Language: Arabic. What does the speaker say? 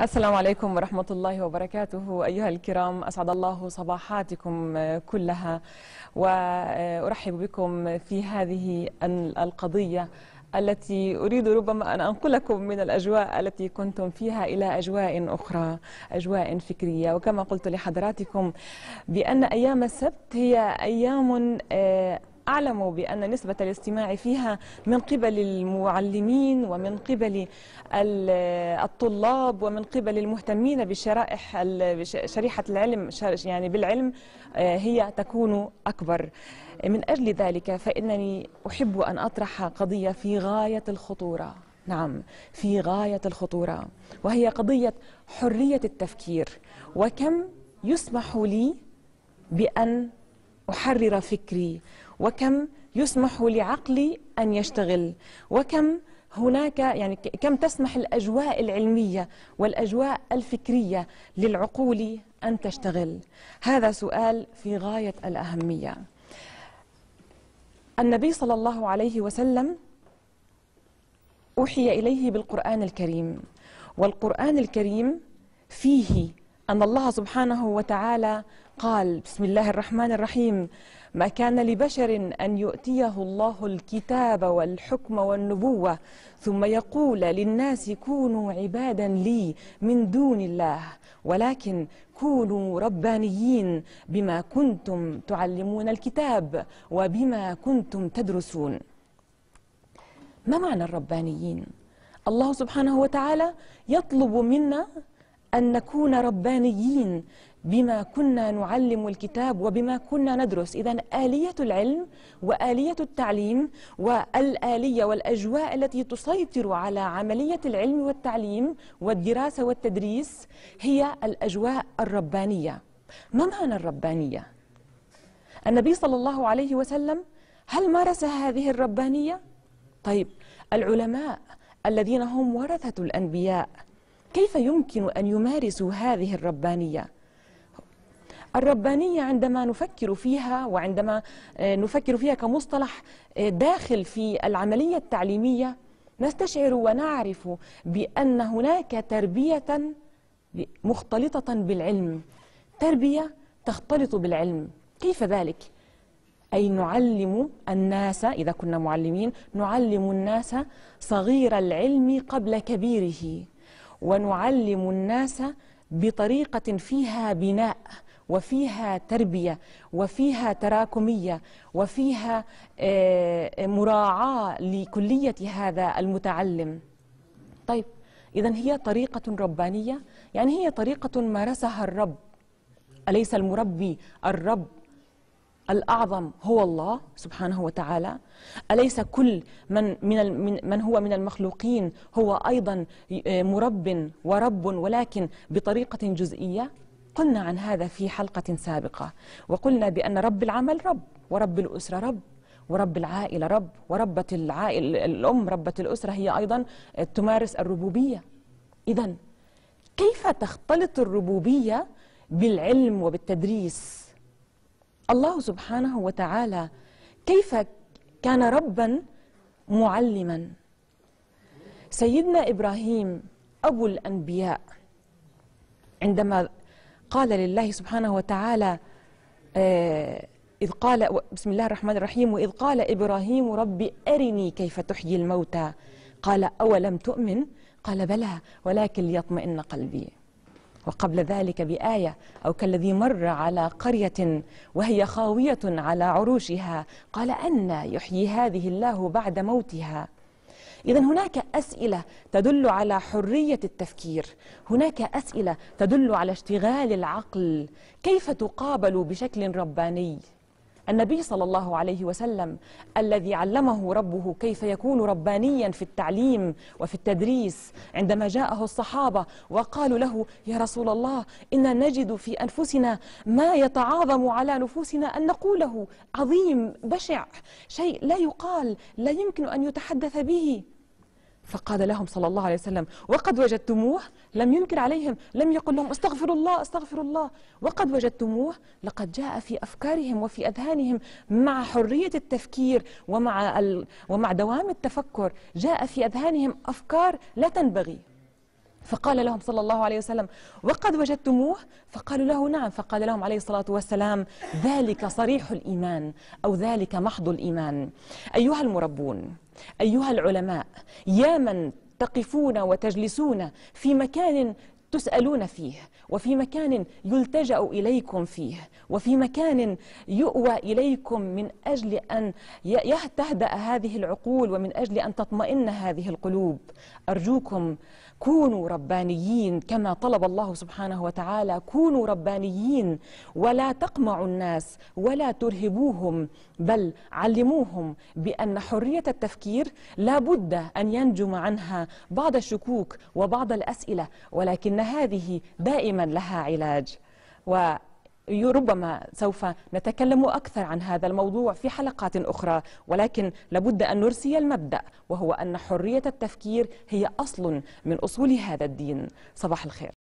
السلام عليكم ورحمة الله وبركاته أيها الكرام أسعد الله صباحاتكم كلها وأرحب بكم في هذه القضية التي أريد ربما أن أنقلكم من الأجواء التي كنتم فيها إلى أجواء أخرى أجواء فكرية وكما قلت لحضراتكم بأن أيام السبت هي أيام آه، أعلموا بأن نسبة الاستماع فيها من قبل المعلمين ومن قبل الطلاب ومن قبل المهتمين بشرائح شريحة العلم يعني بالعلم آه، هي تكون أكبر من أجل ذلك فإنني أحب أن أطرح قضية في غاية الخطورة نعم في غاية الخطورة وهي قضية حرية التفكير وكم يسمح لي بأن أحرر فكري وكم يسمح لعقلي أن يشتغل وكم هناك يعني كم تسمح الأجواء العلمية والأجواء الفكرية للعقول أن تشتغل هذا سؤال في غاية الأهمية النبي صلى الله عليه وسلم أوحي إليه بالقرآن الكريم والقرآن الكريم فيه أن الله سبحانه وتعالى قال بسم الله الرحمن الرحيم ما كان لبشر أن يؤتيه الله الكتاب والحكم والنبوة ثم يقول للناس كونوا عبادا لي من دون الله ولكن كونوا ربانيين بما كنتم تعلمون الكتاب وبما كنتم تدرسون ما معنى الربانيين؟ الله سبحانه وتعالى يطلب منا أن نكون ربانيين بما كنا نعلم الكتاب وبما كنا ندرس إذا آلية العلم وآلية التعليم والآلية والأجواء التي تسيطر على عملية العلم والتعليم والدراسة والتدريس هي الأجواء الربانية ما معنى الربانية؟ النبي صلى الله عليه وسلم هل مارس هذه الربانية؟ طيب العلماء الذين هم ورثة الأنبياء كيف يمكن أن يمارسوا هذه الربانية؟ الربانية عندما نفكر فيها وعندما آه، نفكر فيها كمصطلح آه، داخل في العملية التعليمية نستشعر ونعرف بأن هناك تربية مختلطة بالعلم تربية تختلط بالعلم كيف ذلك؟ أي نعلم الناس إذا كنا معلمين نعلم الناس صغير العلم قبل كبيره ونعلم الناس بطريقة فيها بناء وفيها تربية وفيها تراكمية وفيها آه، مراعاة لكلية هذا المتعلم طيب إذا هي طريقة ربانية يعني هي طريقة مارسها الرب أليس المربي الرب الأعظم هو الله سبحانه وتعالى أليس كل من, من, من هو من المخلوقين هو أيضا مرب ورب ولكن بطريقة جزئية قلنا عن هذا في حلقة سابقة وقلنا بأن رب العمل رب ورب الأسرة رب ورب العائلة رب وربة العائلة الأم ربة الأسرة هي أيضا تمارس الربوبية إذا كيف تختلط الربوبية بالعلم وبالتدريس الله سبحانه وتعالى كيف كان ربا معلما سيدنا إبراهيم أبو الأنبياء عندما قال لله سبحانه وتعالى آه، إذ قال بسم الله الرحمن الرحيم وإذ قال إبراهيم ربي أرني كيف تحيي الموتى قال أولم تؤمن قال بلى ولكن ليطمئن قلبي وقبل ذلك بآية أو كالذي مر على قرية وهي خاوية على عروشها قال أن يحيي هذه الله بعد موتها إذا هناك أسئلة تدل على حرية التفكير هناك أسئلة تدل على اشتغال العقل كيف تقابل بشكل رباني النبي صلى الله عليه وسلم الذي علمه ربه كيف يكون ربانيا في التعليم وفي التدريس عندما جاءه الصحابة وقالوا له يا رسول الله إنا نجد في أنفسنا ما يتعاظم على نفوسنا أن نقوله عظيم بشع شيء لا يقال لا يمكن أن يتحدث به فقال لهم صلى الله عليه وسلم وقد وجدتموه لم ينكر عليهم لم يقل لهم استغفر الله استغفر الله وقد وجدتموه لقد جاء في أفكارهم وفي أذهانهم مع حرية التفكير ومع, ومع دوام التفكر جاء في أذهانهم أفكار لا تنبغي فقال لهم صلى الله عليه وسلم وقد وجدتموه فقالوا له نعم فقال لهم عليه الصلاة والسلام ذلك صريح الإيمان أو ذلك محض الإيمان أيها المربون أيها العلماء يا من تقفون وتجلسون في مكان تسألون فيه وفي مكان يلتجأ إليكم فيه وفي مكان يؤوى إليكم من أجل أن تهدأ هذه العقول ومن أجل أن تطمئن هذه القلوب أرجوكم كونوا ربانيين كما طلب الله سبحانه وتعالى كونوا ربانيين ولا تقمعوا الناس ولا ترهبوهم بل علموهم بأن حرية التفكير لا بد أن ينجم عنها بعض الشكوك وبعض الأسئلة ولكنها هذه دائما لها علاج و ربما سوف نتكلم أكثر عن هذا الموضوع في حلقات أخرى ولكن لابد أن نرسي المبدأ وهو أن حرية التفكير هي أصل من أصول هذا الدين صباح الخير